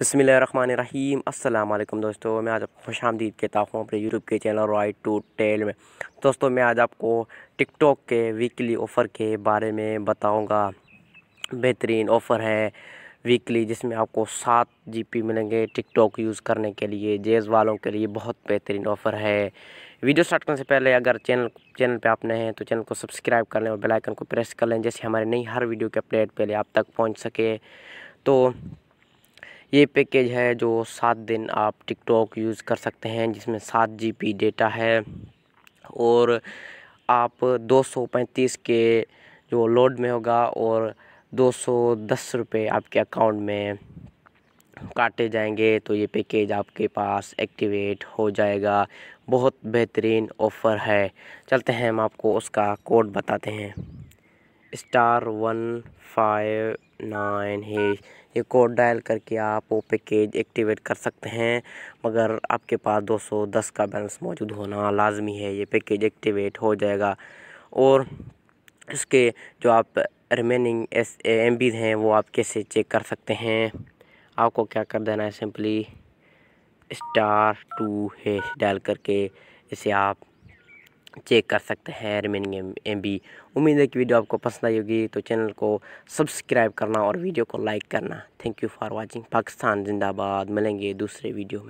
बसमिल अस्सलाम वालेकुम दोस्तों मैं आज आपको खुश आमदीद ताफ़ हूँ अपने यूट्यूब के चैनल राइट टू टेल में दोस्तों मैं आज आपको टिकटॉक के वीकली ऑफ़र के बारे में बताऊँगा बेहतरीन ऑफ़र है वीकली जिसमें आपको सात जीपी मिलेंगे टिकटॉक यूज़ करने के लिए जेज़ वालों के लिए बहुत बेहतरीन ऑफ़र है वीडियो स्टार्ट करने से पहले अगर चैनल चैनल पे आप नए हैं तो चैनल को सब्सक्राइब कर लें और बेलाइकन को प्रेस कर लें जैसे हमारे नई हर वीडियो के अपडेट पहले आप तक पहुँच सके तो ये पैकेज है जो सात दिन आप टिकटॉक यूज़ कर सकते हैं जिसमें सात जी बी डेटा है और आप दो सौ पैंतीस के जो लोड में होगा और दो सौ दस रुपये आपके अकाउंट में काटे जाएंगे तो ये पैकेज आपके पास एक्टिवेट हो जाएगा बहुत बेहतरीन ऑफ़र है चलते हैं हम आपको उसका कोड बताते हैं star one five nine hash ये कोड डायल करके आप वो पैकेज एक्टिवेट कर सकते हैं मगर आपके पास 210 का बैलेंस मौजूद होना लाजमी है ये पैकेज एक्टिवेट हो जाएगा और इसके जो आप रिमेनिंग एस एम बीज हैं वो आप कैसे चेक कर सकते हैं आपको क्या कर देना है सिंपली स्टार टू है डायल करके इसे आप चेक कर सकते हैं रिमेनिंग एम बी उम्मीद है कि वीडियो आपको पसंद आई होगी तो चैनल को सब्सक्राइब करना और वीडियो को लाइक करना thank you for watching Pakistan जिंदाबाद मिलेंगे दूसरे वीडियो में